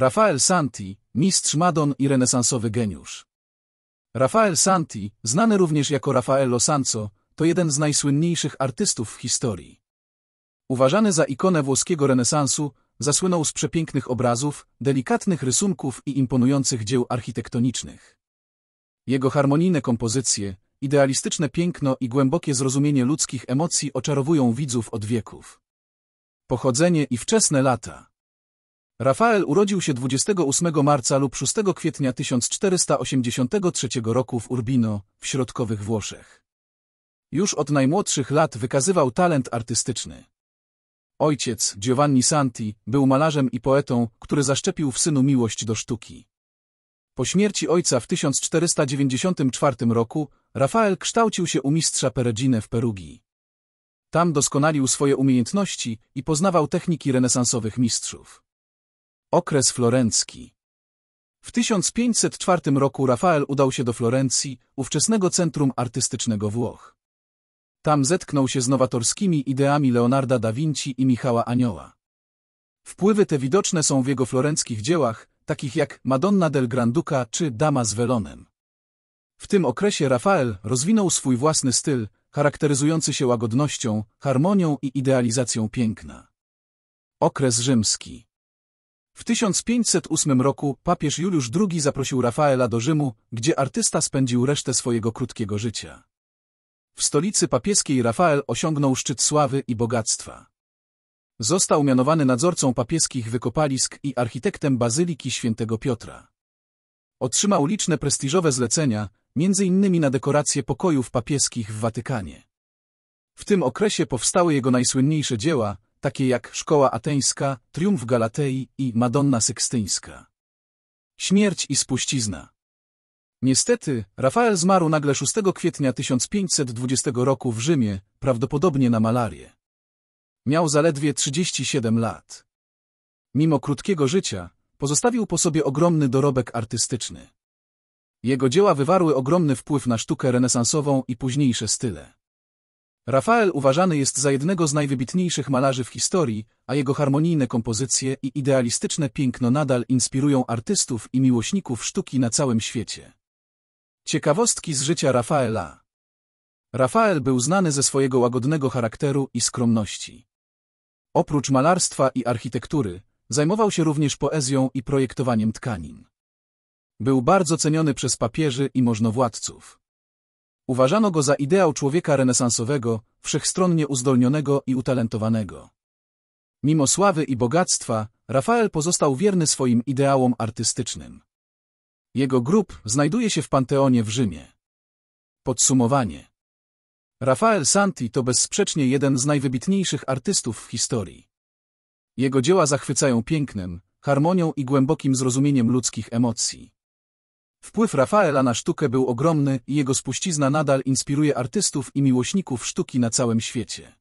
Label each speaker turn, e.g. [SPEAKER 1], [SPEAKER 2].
[SPEAKER 1] Rafael Santi, mistrz Madon i renesansowy geniusz. Rafael Santi, znany również jako Raffaello Sanzo, to jeden z najsłynniejszych artystów w historii. Uważany za ikonę włoskiego renesansu, zasłynął z przepięknych obrazów, delikatnych rysunków i imponujących dzieł architektonicznych. Jego harmonijne kompozycje, idealistyczne piękno i głębokie zrozumienie ludzkich emocji oczarowują widzów od wieków. Pochodzenie i wczesne lata Rafael urodził się 28 marca lub 6 kwietnia 1483 roku w Urbino, w środkowych Włoszech. Już od najmłodszych lat wykazywał talent artystyczny. Ojciec, Giovanni Santi, był malarzem i poetą, który zaszczepił w synu miłość do sztuki. Po śmierci ojca w 1494 roku Rafael kształcił się u mistrza Peregine w Perugii. Tam doskonalił swoje umiejętności i poznawał techniki renesansowych mistrzów. Okres florencki W 1504 roku Rafael udał się do Florencji, ówczesnego centrum artystycznego Włoch. Tam zetknął się z nowatorskimi ideami Leonarda da Vinci i Michała Anioła. Wpływy te widoczne są w jego florenckich dziełach, takich jak Madonna del Granduca czy Dama z Welonem. W tym okresie Rafael rozwinął swój własny styl, charakteryzujący się łagodnością, harmonią i idealizacją piękna. Okres rzymski w 1508 roku papież Juliusz II zaprosił Rafaela do Rzymu, gdzie artysta spędził resztę swojego krótkiego życia. W stolicy papieskiej Rafael osiągnął szczyt sławy i bogactwa. Został mianowany nadzorcą papieskich wykopalisk i architektem Bazyliki Świętego Piotra. Otrzymał liczne prestiżowe zlecenia, m.in. na dekoracje pokojów papieskich w Watykanie. W tym okresie powstały jego najsłynniejsze dzieła, takie jak Szkoła Ateńska, Triumf Galatei i Madonna Sykstyńska. Śmierć i spuścizna. Niestety, Rafael zmarł nagle 6 kwietnia 1520 roku w Rzymie, prawdopodobnie na malarię. Miał zaledwie 37 lat. Mimo krótkiego życia, pozostawił po sobie ogromny dorobek artystyczny. Jego dzieła wywarły ogromny wpływ na sztukę renesansową i późniejsze style. Rafael uważany jest za jednego z najwybitniejszych malarzy w historii, a jego harmonijne kompozycje i idealistyczne piękno nadal inspirują artystów i miłośników sztuki na całym świecie. Ciekawostki z życia Rafaela Rafael był znany ze swojego łagodnego charakteru i skromności. Oprócz malarstwa i architektury, zajmował się również poezją i projektowaniem tkanin. Był bardzo ceniony przez papieży i możnowładców. Uważano go za ideał człowieka renesansowego, wszechstronnie uzdolnionego i utalentowanego. Mimo sławy i bogactwa, Rafael pozostał wierny swoim ideałom artystycznym. Jego grób znajduje się w Panteonie w Rzymie. Podsumowanie Rafael Santi to bezsprzecznie jeden z najwybitniejszych artystów w historii. Jego dzieła zachwycają pięknem, harmonią i głębokim zrozumieniem ludzkich emocji. Wpływ Rafaela na sztukę był ogromny i jego spuścizna nadal inspiruje artystów i miłośników sztuki na całym świecie.